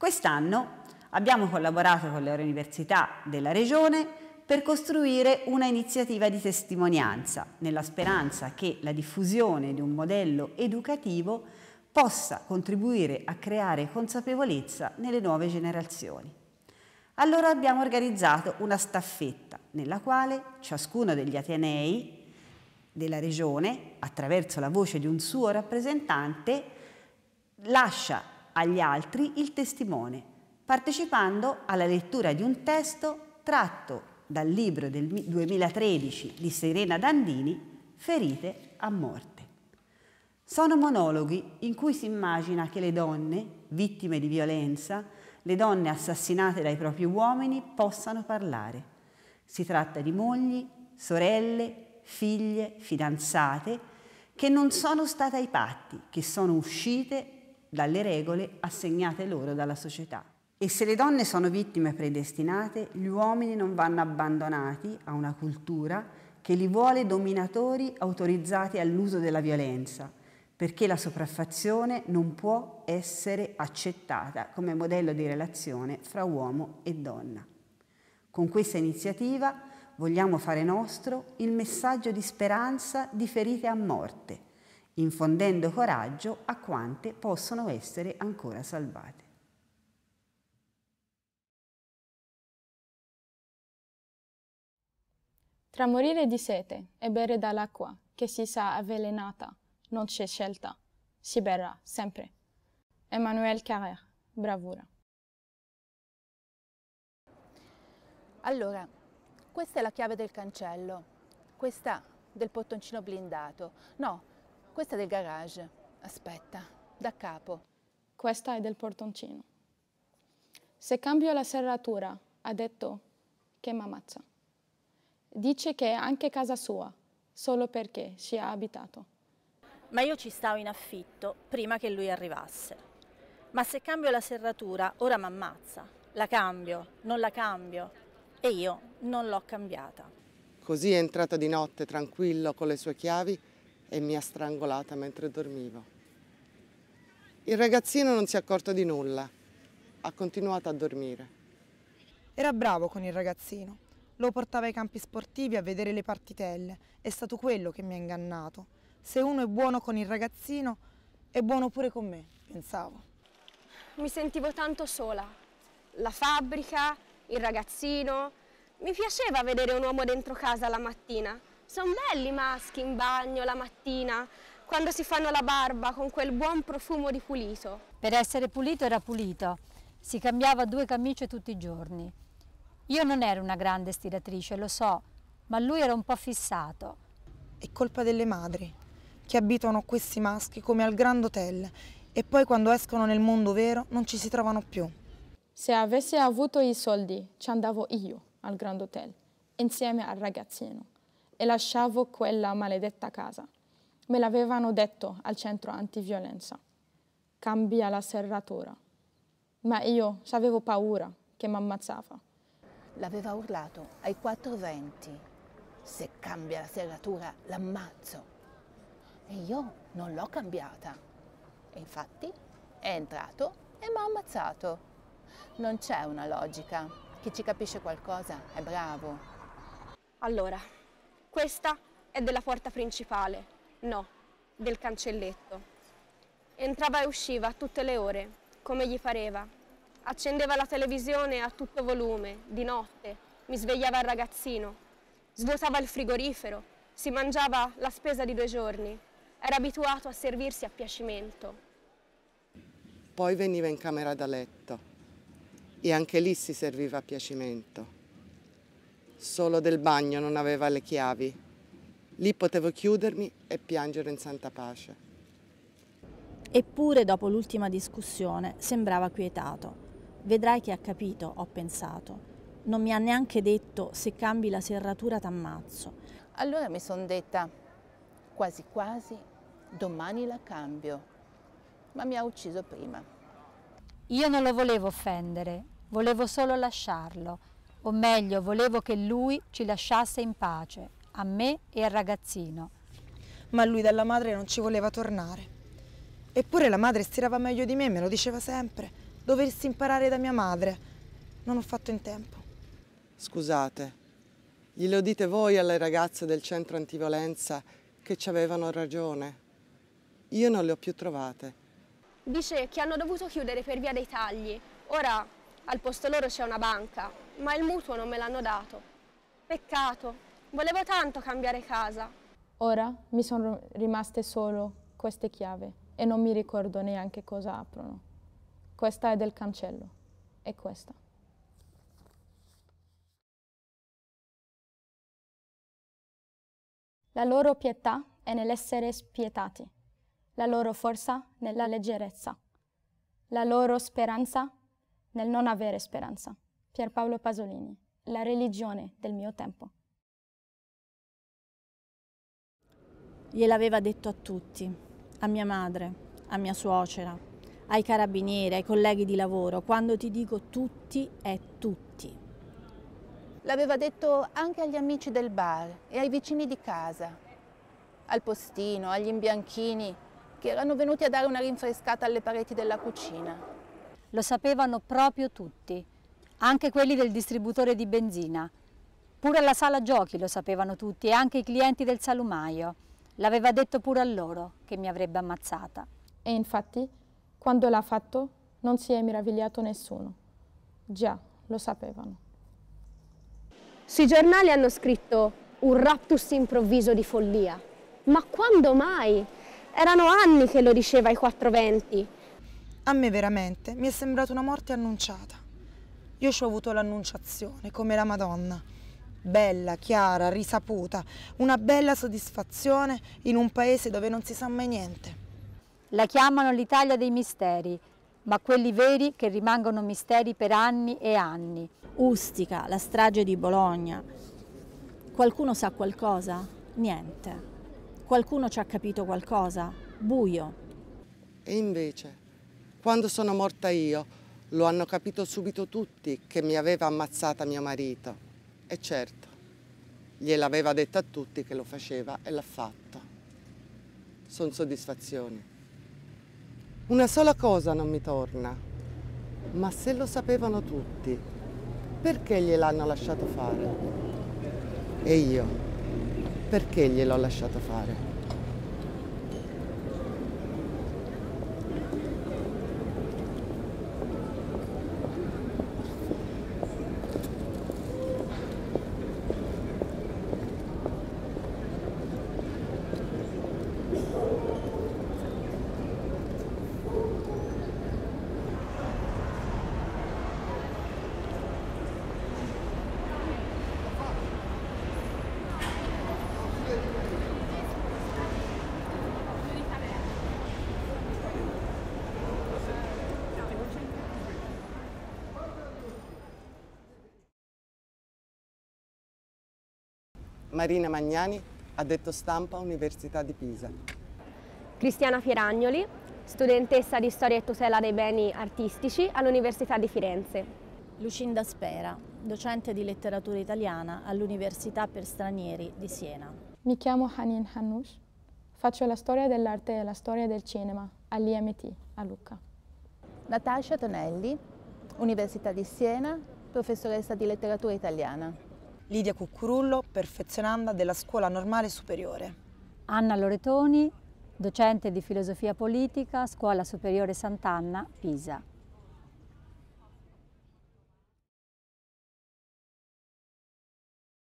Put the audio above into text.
Quest'anno abbiamo collaborato con le università della Regione per costruire una iniziativa di testimonianza, nella speranza che la diffusione di un modello educativo possa contribuire a creare consapevolezza nelle nuove generazioni. Allora abbiamo organizzato una staffetta nella quale ciascuno degli Atenei della Regione, attraverso la voce di un suo rappresentante, lascia agli altri il testimone, partecipando alla lettura di un testo tratto dal libro del 2013 di Serena Dandini, Ferite a morte. Sono monologhi in cui si immagina che le donne, vittime di violenza, le donne assassinate dai propri uomini possano parlare. Si tratta di mogli, sorelle, figlie, fidanzate, che non sono state ai patti, che sono uscite dalle regole assegnate loro dalla società. E se le donne sono vittime predestinate, gli uomini non vanno abbandonati a una cultura che li vuole dominatori autorizzati all'uso della violenza, perché la sopraffazione non può essere accettata come modello di relazione fra uomo e donna. Con questa iniziativa vogliamo fare nostro il messaggio di speranza di ferite a morte infondendo coraggio a quante possono essere ancora salvate. Tra morire di sete e bere dall'acqua che si sa avvelenata, non c'è scelta, si berrà sempre. Emmanuel Carrère, bravura. Allora, questa è la chiave del cancello, questa del pottoncino blindato. No, questa è del garage, aspetta, da capo. Questa è del portoncino. Se cambio la serratura, ha detto che m'ammazza. Dice che è anche casa sua, solo perché ci ha abitato. Ma io ci stavo in affitto prima che lui arrivasse. Ma se cambio la serratura, ora m'ammazza. La cambio, non la cambio. E io non l'ho cambiata. Così è entrata di notte tranquillo con le sue chiavi e mi ha strangolata mentre dormivo. Il ragazzino non si è accorto di nulla, ha continuato a dormire. Era bravo con il ragazzino, lo portava ai campi sportivi a vedere le partitelle, è stato quello che mi ha ingannato. Se uno è buono con il ragazzino, è buono pure con me, pensavo. Mi sentivo tanto sola, la fabbrica, il ragazzino, mi piaceva vedere un uomo dentro casa la mattina, sono belli i maschi in bagno la mattina, quando si fanno la barba con quel buon profumo di pulito. Per essere pulito era pulito, si cambiava due camicie tutti i giorni. Io non ero una grande stiratrice, lo so, ma lui era un po' fissato. È colpa delle madri, che abitano questi maschi come al Grand Hotel e poi quando escono nel mondo vero non ci si trovano più. Se avessi avuto i soldi ci andavo io al Grand Hotel, insieme al ragazzino e lasciavo quella maledetta casa. Me l'avevano detto al centro antiviolenza. Cambia la serratura. Ma io avevo paura che mi ammazzava. L'aveva urlato ai quattro venti. Se cambia la serratura, l'ammazzo. E io non l'ho cambiata. E infatti è entrato e mi ha ammazzato. Non c'è una logica. Chi ci capisce qualcosa è bravo. Allora, questa è della porta principale, no, del cancelletto. Entrava e usciva a tutte le ore, come gli pareva. Accendeva la televisione a tutto volume, di notte, mi svegliava il ragazzino. Svuotava il frigorifero, si mangiava la spesa di due giorni. Era abituato a servirsi a piacimento. Poi veniva in camera da letto e anche lì si serviva a piacimento solo del bagno, non aveva le chiavi. Lì potevo chiudermi e piangere in santa pace. Eppure dopo l'ultima discussione sembrava quietato. Vedrai che ha capito, ho pensato. Non mi ha neanche detto se cambi la serratura t'ammazzo. Allora mi son detta, quasi quasi, domani la cambio. Ma mi ha ucciso prima. Io non lo volevo offendere, volevo solo lasciarlo o meglio volevo che lui ci lasciasse in pace, a me e al ragazzino. Ma lui dalla madre non ci voleva tornare. Eppure la madre stirava meglio di me, me lo diceva sempre. Doversi imparare da mia madre. Non ho fatto in tempo. Scusate, glielo dite voi alle ragazze del centro antiviolenza che ci avevano ragione. Io non le ho più trovate. Dice che hanno dovuto chiudere per via dei tagli. Ora al posto loro c'è una banca ma il mutuo non me l'hanno dato. Peccato, volevo tanto cambiare casa. Ora mi sono rimaste solo queste chiavi e non mi ricordo neanche cosa aprono. Questa è del cancello e questa. La loro pietà è nell'essere spietati, la loro forza nella leggerezza, la loro speranza nel non avere speranza. Pierpaolo Pasolini, la religione del mio tempo. Gliel'aveva detto a tutti, a mia madre, a mia suocera, ai carabinieri, ai colleghi di lavoro, quando ti dico tutti è tutti. L'aveva detto anche agli amici del bar e ai vicini di casa, al postino, agli imbianchini che erano venuti a dare una rinfrescata alle pareti della cucina. Lo sapevano proprio tutti anche quelli del distributore di benzina. Pure alla sala giochi lo sapevano tutti e anche i clienti del salumaio. L'aveva detto pure a loro che mi avrebbe ammazzata. E infatti, quando l'ha fatto, non si è meravigliato nessuno. Già, lo sapevano. Sui giornali hanno scritto un raptus improvviso di follia. Ma quando mai? Erano anni che lo diceva ai 420. A me veramente mi è sembrata una morte annunciata. Io ci ho avuto l'annunciazione, come la Madonna. Bella, chiara, risaputa, una bella soddisfazione in un paese dove non si sa mai niente. La chiamano l'Italia dei misteri, ma quelli veri che rimangono misteri per anni e anni. Ustica, la strage di Bologna. Qualcuno sa qualcosa? Niente. Qualcuno ci ha capito qualcosa? Buio. E invece, quando sono morta io, lo hanno capito subito tutti che mi aveva ammazzata mio marito. E certo, gliel'aveva detto a tutti che lo faceva e l'ha fatto. Sono soddisfazioni. Una sola cosa non mi torna. Ma se lo sapevano tutti, perché gliel'hanno lasciato fare? E io, perché gliel'ho lasciato fare? Marina Magnani, addetto stampa Università di Pisa. Cristiana Fieragnoli, studentessa di Storia e Tutela dei Beni Artistici all'Università di Firenze. Lucinda Spera, docente di letteratura italiana all'Università per Stranieri di Siena. Mi chiamo Hanin Hanoush, faccio la storia dell'arte e la storia del cinema all'IMT a Lucca. Natascia Tonelli, Università di Siena, professoressa di letteratura italiana. Lidia Cuccurullo, perfezionanda della Scuola Normale Superiore. Anna Loretoni, docente di filosofia politica, Scuola Superiore Sant'Anna, Pisa.